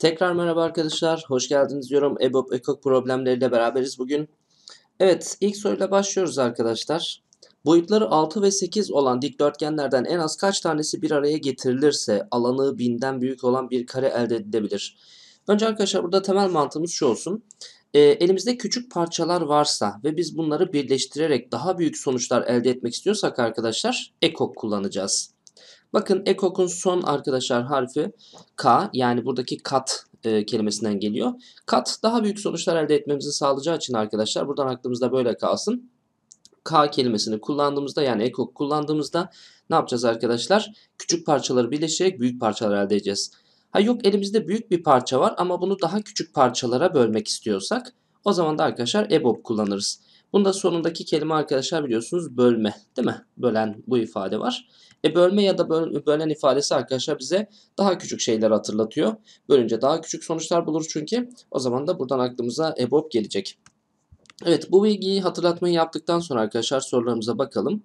Tekrar merhaba arkadaşlar. Hoş geldiniz diyorum. EBOB EKOK problemleriyle beraberiz bugün. Evet ilk soruyla başlıyoruz arkadaşlar. Boyutları 6 ve 8 olan dikdörtgenlerden en az kaç tanesi bir araya getirilirse alanı 1000'den büyük olan bir kare elde edilebilir. Önce arkadaşlar burada temel mantığımız şu olsun. E, elimizde küçük parçalar varsa ve biz bunları birleştirerek daha büyük sonuçlar elde etmek istiyorsak arkadaşlar EKOK kullanacağız. Bakın ekokun son arkadaşlar harfi K yani buradaki kat e, kelimesinden geliyor. Kat daha büyük sonuçlar elde etmemizi sağlayacağı için arkadaşlar buradan aklımızda böyle kalsın. K kelimesini kullandığımızda yani ekok kullandığımızda ne yapacağız arkadaşlar? Küçük parçaları birleştirerek büyük parçalar elde edeceğiz. Ha yok elimizde büyük bir parça var ama bunu daha küçük parçalara bölmek istiyorsak o zaman da arkadaşlar EBOB kullanırız. Bunda sonundaki kelime arkadaşlar biliyorsunuz bölme değil mi? Bölen bu ifade var. E bölme ya da böl bölen ifadesi arkadaşlar bize daha küçük şeyler hatırlatıyor. Bölünce daha küçük sonuçlar buluruz çünkü. O zaman da buradan aklımıza EBOB gelecek. Evet bu bilgiyi hatırlatmayı yaptıktan sonra arkadaşlar sorularımıza bakalım.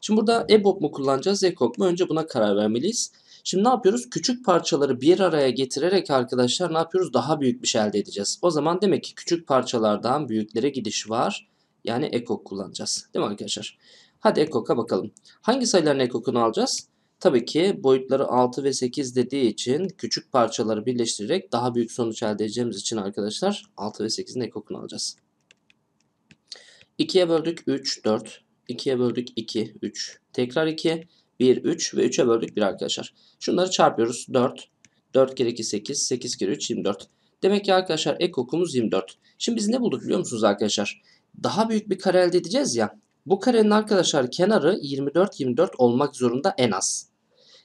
Şimdi burada EBOB mu kullanacağız, EKOK mu? Önce buna karar vermeliyiz. Şimdi ne yapıyoruz? Küçük parçaları bir araya getirerek arkadaşlar ne yapıyoruz? Daha büyük bir şey elde edeceğiz. O zaman demek ki küçük parçalardan büyüklere gidiş var. Yani ekok kullanacağız. Değil mi arkadaşlar? Hadi ekoka bakalım. Hangi sayıların ekokunu alacağız? Tabii ki boyutları 6 ve 8 dediği için küçük parçaları birleştirerek daha büyük sonuç elde edeceğimiz için arkadaşlar 6 ve 8'in ekokunu alacağız. 2'ye böldük 3, 4. 2'ye böldük 2, 3. Tekrar 2, 1, 3 ve 3'e böldük 1 arkadaşlar. Şunları çarpıyoruz. 4, 4 kere 2 8, 8 kere 3 24. Demek ki arkadaşlar ekokumuz 24. Şimdi biz ne bulduk biliyor musunuz arkadaşlar? Daha büyük bir kare elde edeceğiz ya. Bu karenin arkadaşlar kenarı 24 24 olmak zorunda en az.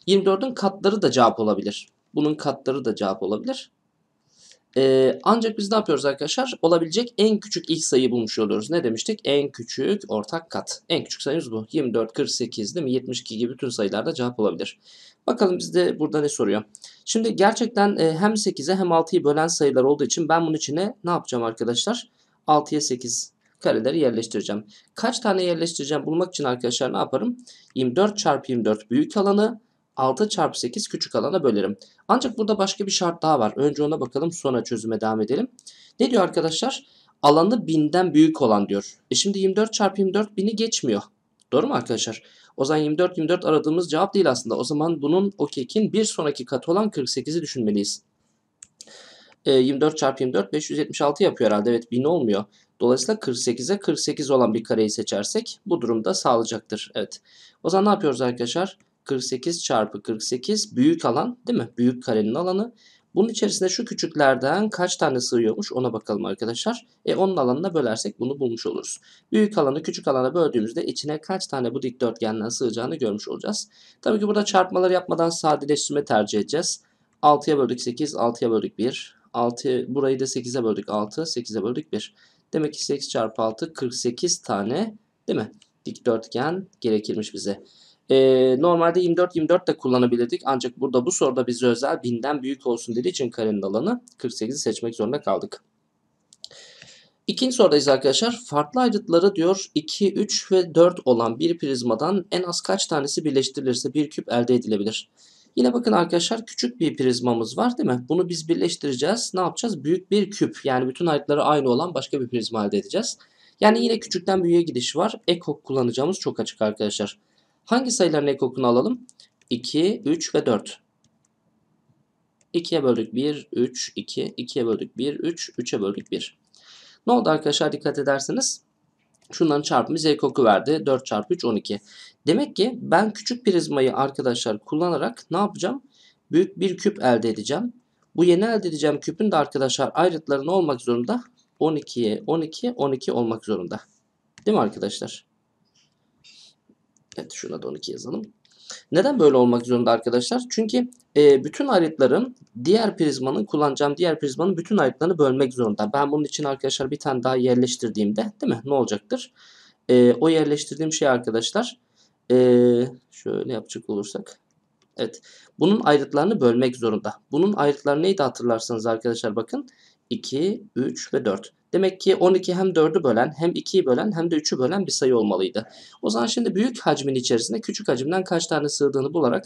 24'ün katları da cevap olabilir. Bunun katları da cevap olabilir. Ee, ancak biz ne yapıyoruz arkadaşlar? Olabilecek en küçük ilk sayı bulmuş oluyoruz. Ne demiştik? En küçük ortak kat. En küçük sayımız bu. 24, 48 değil mi? 72 gibi bütün sayılarda cevap olabilir. Bakalım bizde burada ne soruyor? Şimdi gerçekten e, hem 8'e hem 6'yı bölen sayılar olduğu için ben bunun içine ne yapacağım arkadaşlar? 6'ya 8 kareleri yerleştireceğim. Kaç tane yerleştireceğim bulmak için arkadaşlar ne yaparım? 24 çarpı 24 büyük alanı 6 çarpı 8 küçük alana bölerim. Ancak burada başka bir şart daha var. Önce ona bakalım sonra çözüme devam edelim. Ne diyor arkadaşlar? Alanı 1000'den büyük olan diyor. E şimdi 24 çarpı 24 1000'i geçmiyor. Doğru mu arkadaşlar? O zaman 24 24 aradığımız cevap değil aslında. O zaman bunun o kekin bir sonraki katı olan 48'i düşünmeliyiz. E, 24 çarpı 24 576 yapıyor herhalde. Evet 1000 olmuyor. Dolayısıyla 48'e 48 olan bir kareyi seçersek bu durumda sağlayacaktır. Evet. O zaman ne yapıyoruz arkadaşlar? 48 çarpı 48 büyük alan değil mi? Büyük karenin alanı. Bunun içerisinde şu küçüklerden kaç tane sığıyormuş ona bakalım arkadaşlar. E onun alanına bölersek bunu bulmuş oluruz. Büyük alanı küçük alana böldüğümüzde içine kaç tane bu dikdörtgenden sığacağını görmüş olacağız. Tabii ki burada çarpmalar yapmadan sadeleştirme tercih edeceğiz. 6'ya böldük 8, 6'ya böldük 1. 6, burayı da 8'e böldük 6, 8'e böldük 1. Demek ki 8 çarpı 6 48 tane değil mi? Dikdörtgen gerekirmiş bize. Ee, normalde 24 24 de kullanabilirdik ancak burada bu soruda bize özel 1000'den büyük olsun dediği için karenin alanı 48'i seçmek zorunda kaldık. İkinci sorudayız arkadaşlar. Farklı ayrıtları diyor 2, 3 ve 4 olan bir prizmadan en az kaç tanesi birleştirilirse bir küp elde edilebilir. Yine bakın arkadaşlar küçük bir prizmamız var değil mi? Bunu biz birleştireceğiz. Ne yapacağız? Büyük bir küp. Yani bütün ayetleri aynı olan başka bir prizma elde edeceğiz. Yani yine küçükten büyüğe gidiş var. Ekok kullanacağımız çok açık arkadaşlar. Hangi sayıların ekokunu alalım? 2, 3 ve 4. 2'ye böldük 1, 3, 2. 2'ye böldük 1, 3. 3'e böldük 1. Ne oldu arkadaşlar dikkat ederseniz? Şunların çarpımı z koku verdi. 4 çarpı 3 12. Demek ki ben küçük prizmayı arkadaşlar kullanarak ne yapacağım? Büyük bir küp elde edeceğim. Bu yeni elde edeceğim küpün de arkadaşlar ayrıtları ne olmak zorunda? 12'ye 12, 12 olmak zorunda. Değil mi arkadaşlar? Evet şuna da 12 yazalım. Neden böyle olmak zorunda arkadaşlar? Çünkü e, bütün ayrıtların diğer prizmanın kullanacağım diğer prizmanın bütün ayrıtlarını bölmek zorunda. Ben bunun için arkadaşlar bir tane daha yerleştirdiğimde değil mi? Ne olacaktır? E, o yerleştirdiğim şey arkadaşlar ee, şöyle yapacak olursak. Evet. Bunun ayrıtlarını bölmek zorunda. Bunun ayrıtları neydi hatırlarsanız arkadaşlar bakın. Bakın. 2, 3 ve 4. Demek ki 12 hem 4'ü bölen hem 2'yi bölen hem de 3'ü bölen bir sayı olmalıydı. O zaman şimdi büyük hacmin içerisinde küçük hacimden kaç tane sığdığını bularak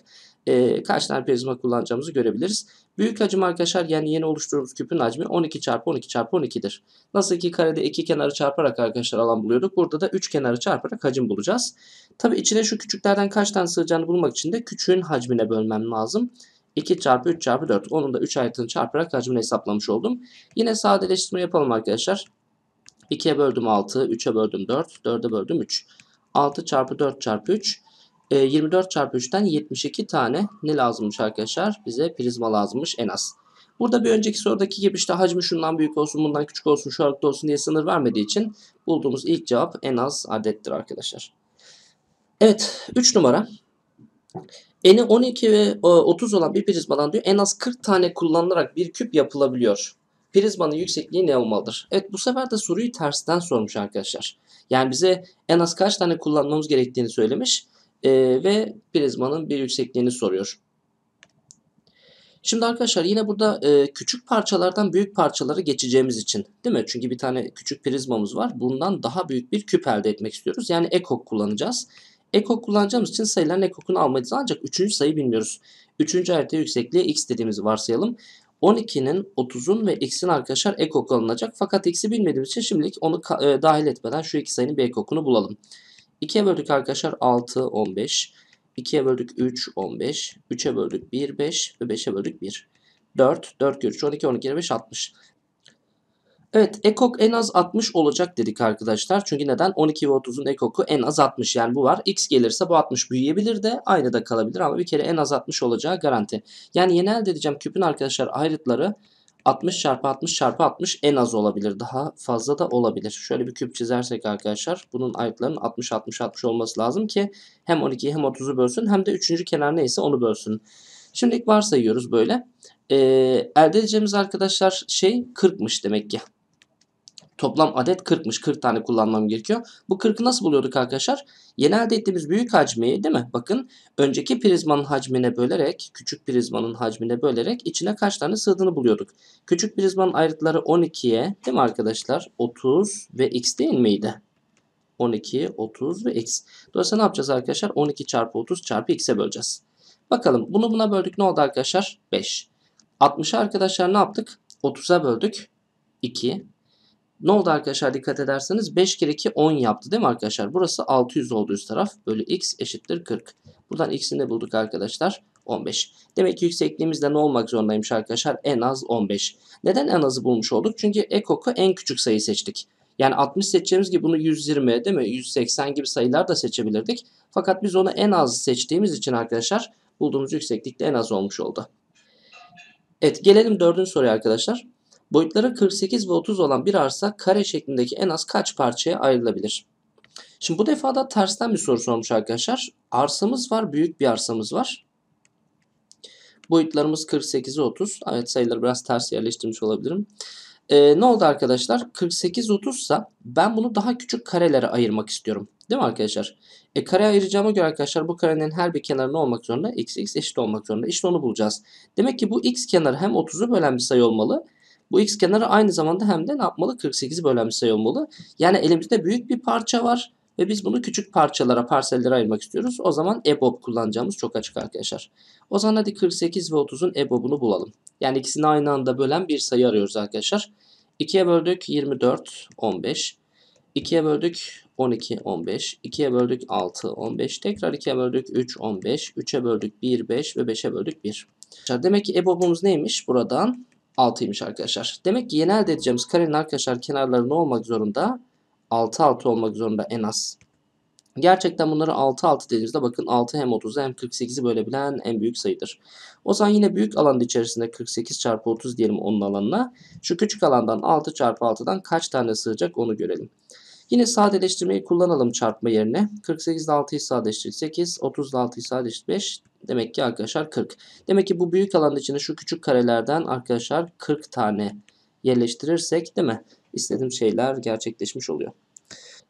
e, kaç tane prizma kullanacağımızı görebiliriz. Büyük hacim arkadaşlar yani yeni oluşturduğumuz küpün hacmi 12 çarpı 12 çarpı 12'dir. Nasıl ki karede iki kenarı çarparak arkadaşlar alan buluyorduk. Burada da 3 kenarı çarparak hacim bulacağız. Tabi içine şu küçüklerden kaç tane sığacağını bulmak için de küçüğün hacmine bölmem lazım. 2 çarpı 3 çarpı 4. Onun da 3 ayrıtını çarparak hacmini hesaplamış oldum. Yine sadeleştirme yapalım arkadaşlar. 2'ye böldüm 6, 3'e böldüm 4, 4'e böldüm 3. 6 çarpı 4 çarpı 3. 24 ee, çarpı 3'ten 72 tane ne lazımmış arkadaşlar? Bize prizma lazımmış en az. Burada bir önceki sorudaki gibi işte hacmi şundan büyük olsun, bundan küçük olsun, şu aralıkta olsun diye sınır vermediği için bulduğumuz ilk cevap en az adettir arkadaşlar. Evet 3 numara. Eni 12 ve 30 e, olan bir prizmadan diyor en az 40 tane kullanılarak bir küp yapılabiliyor. Prizmanın yüksekliği ne olmalıdır? Evet bu sefer de soruyu tersten sormuş arkadaşlar. Yani bize en az kaç tane kullanmamız gerektiğini söylemiş e, ve prizmanın bir yüksekliğini soruyor. Şimdi arkadaşlar yine burada e, küçük parçalardan büyük parçaları geçeceğimiz için değil mi? Çünkü bir tane küçük prizmamız var. Bundan daha büyük bir küp elde etmek istiyoruz. Yani ekok kullanacağız. Eko kullanacağımız için sayıların ekokunu almalıyız. Ancak üçüncü sayı bilmiyoruz. Üçüncü harita yüksekliği x dediğimizi varsayalım. 12'nin 30'un ve x'in arkadaşlar ekok alınacak. Fakat x'i bilmediğimiz için şimdilik onu e, dahil etmeden şu iki sayının bir ekokunu bulalım. 2'ye böldük arkadaşlar 6, 15. 2'ye böldük 3, 15. 3'e böldük 1, 5 ve 5'e böldük 1. 4, 4 görüş 12, 12, 5, 60. Evet ekok en az 60 olacak dedik arkadaşlar. Çünkü neden? 12 ve 30'un ekoku en az 60 yani bu var. X gelirse bu 60 büyüyebilir de aynı da kalabilir ama bir kere en az 60 olacağı garanti. Yani yeni elde edeceğim küpün arkadaşlar ayrıtları 60 çarpı 60 çarpı 60 en az olabilir. Daha fazla da olabilir. Şöyle bir küp çizersek arkadaşlar bunun ayrıtlarının 60 60 60 olması lazım ki hem 12'yi hem 30'u bölsün hem de 3. kenar neyse onu bölsün. Şimdilik varsayıyoruz böyle. Ee, elde edeceğimiz arkadaşlar şey 40'mış demek ki. Toplam adet 40'mış. 40 tane kullanmam gerekiyor. Bu 40'ı nasıl buluyorduk arkadaşlar? Yeni elde ettiğimiz büyük hacmi değil mi? Bakın önceki prizmanın hacmine bölerek, küçük prizmanın hacmine bölerek içine kaç tane sığdığını buluyorduk. Küçük prizmanın ayrıtları 12'ye değil mi arkadaşlar? 30 ve x değil miydi? 12, 30 ve x. Dolayısıyla ne yapacağız arkadaşlar? 12 çarpı 30 çarpı x'e böleceğiz. Bakalım bunu buna böldük ne oldu arkadaşlar? 5. 60'ı arkadaşlar ne yaptık? 30'a böldük. 2. Ne oldu arkadaşlar dikkat ederseniz 5 kere 2 10 yaptı değil mi arkadaşlar? Burası 600 oldu üst taraf. Bölü x eşittir 40. Buradan x'ini de bulduk arkadaşlar. 15. Demek ki yüksekliğimiz ne olmak zorundaymış arkadaşlar? En az 15. Neden en azı bulmuş olduk? Çünkü ekoku en küçük sayı seçtik. Yani 60 seçeceğimiz gibi bunu 120 değil mi? 180 gibi sayılar da seçebilirdik. Fakat biz onu en az seçtiğimiz için arkadaşlar bulduğumuz yükseklikte en az olmuş oldu. Evet gelelim dördüncü soruya arkadaşlar. Boyutları 48 ve 30 olan bir arsa kare şeklindeki en az kaç parçaya ayrılabilir? Şimdi bu defa da tersten bir soru sormuş arkadaşlar. Arsamız var, büyük bir arsamız var. Boyutlarımız 48'e 30. Evet sayıları biraz ters yerleştirmiş olabilirim. Ee, ne oldu arkadaşlar? 48 30 ise ben bunu daha küçük karelere ayırmak istiyorum. Değil mi arkadaşlar? E kare ayıracağıma göre arkadaşlar bu karenin her bir kenarı ne olmak zorunda? X, x eşit olmak zorunda. İşte onu bulacağız. Demek ki bu x kenarı hem 30'u bölen bir sayı olmalı bu x kenarı aynı zamanda hem de ne yapmalı? 48 bölen bir sayı olmalı. Yani elimizde büyük bir parça var ve biz bunu küçük parçalara, parsellere ayırmak istiyoruz. O zaman EBOB kullanacağımız çok açık arkadaşlar. O zaman hadi 48 ve 30'un EBOB'unu bulalım. Yani ikisini aynı anda bölen bir sayı arıyoruz arkadaşlar. 2'ye böldük 24, 15. 2'ye böldük 12, 15. 2'ye böldük 6, 15. Tekrar 2'ye böldük 3, 15. 3'e böldük 1, 5 ve 5'e böldük 1. Demek ki EBOB'umuz neymiş buradan? 6'ymış arkadaşlar. Demek ki yeni elde edeceğimiz karenin arkadaşlar kenarları ne olmak zorunda? 6 6 olmak zorunda en az. Gerçekten bunları 6 6 dediğimizde bakın 6 hem 30'u hem 48'i bölebilen en büyük sayıdır. O zaman yine büyük alanın içerisinde 48 çarpı 30 diyelim onun alanına. Şu küçük alandan 6 çarpı 6'dan kaç tane sığacak onu görelim. Yine sadeleştirmeyi kullanalım çarpma yerine. 48 ile 6'yı sadeleştirdik 8, 30 ile 6'yı sadeleştirdik 5. Demek ki arkadaşlar 40. Demek ki bu büyük alanın içine şu küçük karelerden arkadaşlar 40 tane yerleştirirsek değil mi? İstediğim şeyler gerçekleşmiş oluyor.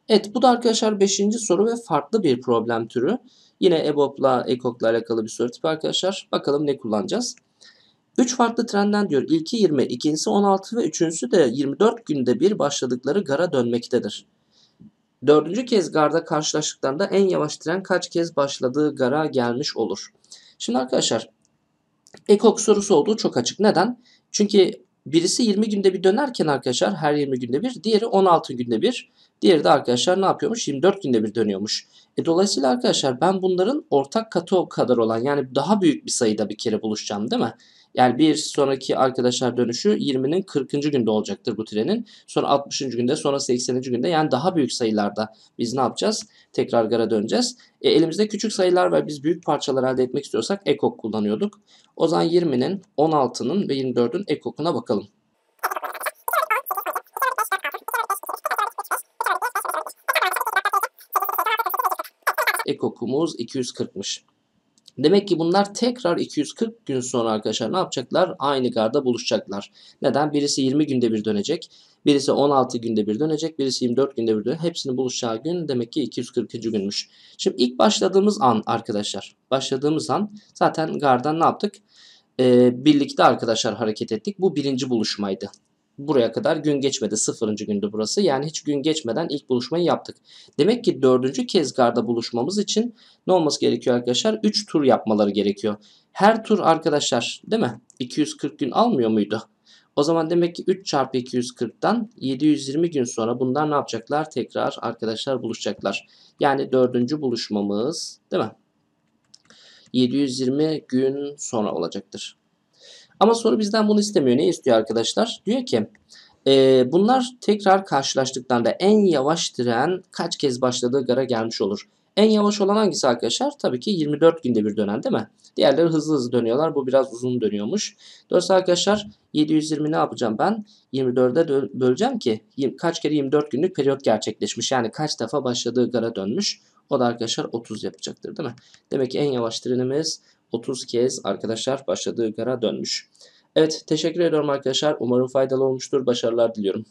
Evet bu da arkadaşlar 5. soru ve farklı bir problem türü. Yine EBOB'la EKOK'la alakalı bir soru tipi arkadaşlar. Bakalım ne kullanacağız. 3 farklı trenden diyor İlki 20, ikincisi 16 ve üçüncüsü de 24 günde bir başladıkları gara dönmektedir. Dördüncü kez garda karşılaştıklarında en yavaş tren kaç kez başladığı gara gelmiş olur. Şimdi arkadaşlar ekok sorusu olduğu çok açık. Neden? Çünkü birisi 20 günde bir dönerken arkadaşlar her 20 günde bir. Diğeri 16 günde bir. Diğeri de arkadaşlar ne yapıyormuş? 24 günde bir dönüyormuş. E dolayısıyla arkadaşlar ben bunların ortak katı o kadar olan yani daha büyük bir sayıda bir kere buluşacağım değil mi? Yani bir sonraki arkadaşlar dönüşü 20'nin 40. günde olacaktır bu trenin. Sonra 60. günde sonra 80. günde yani daha büyük sayılarda biz ne yapacağız? Tekrar gara döneceğiz. E, elimizde küçük sayılar var. Biz büyük parçalar elde etmek istiyorsak ekok kullanıyorduk. O zaman 20'nin, 16'nın ve 24'ün ekokuna bakalım. Ekokumuz 240'mış. Demek ki bunlar tekrar 240 gün sonra arkadaşlar ne yapacaklar? Aynı garda buluşacaklar. Neden? Birisi 20 günde bir dönecek. Birisi 16 günde bir dönecek. Birisi 24 günde bir dönecek. Hepsini buluşacağı gün demek ki 240. günmüş. Şimdi ilk başladığımız an arkadaşlar. Başladığımız an zaten gardan ne yaptık? Ee, birlikte arkadaşlar hareket ettik. Bu birinci buluşmaydı buraya kadar gün geçmedi. Sıfırıncı gündü burası. Yani hiç gün geçmeden ilk buluşmayı yaptık. Demek ki dördüncü kez garda buluşmamız için ne olması gerekiyor arkadaşlar? 3 tur yapmaları gerekiyor. Her tur arkadaşlar değil mi? 240 gün almıyor muydu? O zaman demek ki 3 çarpı 240'tan 720 gün sonra bunlar ne yapacaklar? Tekrar arkadaşlar buluşacaklar. Yani dördüncü buluşmamız değil mi? 720 gün sonra olacaktır. Ama soru bizden bunu istemiyor. Ne istiyor arkadaşlar? Diyor ki e, bunlar tekrar karşılaştıklarında en yavaş tren kaç kez başladığı gara gelmiş olur. En yavaş olan hangisi arkadaşlar? Tabii ki 24 günde bir dönen değil mi? Diğerleri hızlı hızlı dönüyorlar. Bu biraz uzun dönüyormuş. Dolayısıyla arkadaşlar 720 ne yapacağım ben? 24'e böleceğim ki kaç kere 24 günlük periyot gerçekleşmiş. Yani kaç defa başladığı gara dönmüş. O da arkadaşlar 30 yapacaktır değil mi? Demek ki en yavaş trenimiz 30 kez arkadaşlar başladığı kara dönmüş. Evet teşekkür ediyorum arkadaşlar. Umarım faydalı olmuştur. Başarılar diliyorum.